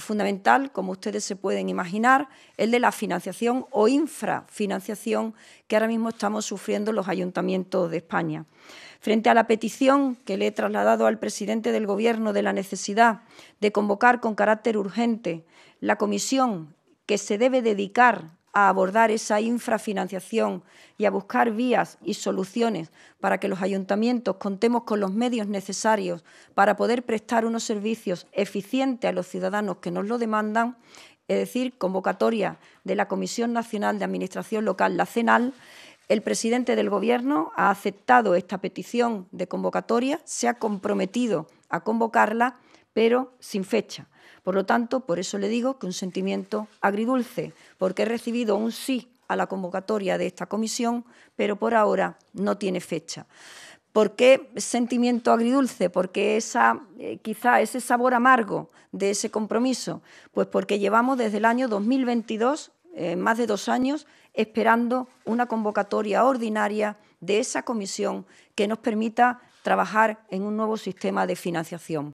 fundamental, como ustedes se pueden imaginar, el de la financiación o infrafinanciación que ahora mismo estamos sufriendo los ayuntamientos de España. Frente a la petición que le he trasladado al presidente del Gobierno de la necesidad de convocar con carácter urgente la comisión que se debe dedicar abordar esa infrafinanciación y a buscar vías y soluciones para que los ayuntamientos contemos con los medios necesarios para poder prestar unos servicios eficientes a los ciudadanos que nos lo demandan, es decir, convocatoria de la Comisión Nacional de Administración Local, la CENAL, el presidente del Gobierno ha aceptado esta petición de convocatoria, se ha comprometido a convocarla pero sin fecha. Por lo tanto, por eso le digo que un sentimiento agridulce, porque he recibido un sí a la convocatoria de esta comisión, pero por ahora no tiene fecha. ¿Por qué sentimiento agridulce? Porque esa, eh, quizá ese sabor amargo de ese compromiso? Pues porque llevamos desde el año 2022, eh, más de dos años, esperando una convocatoria ordinaria de esa comisión que nos permita trabajar en un nuevo sistema de financiación.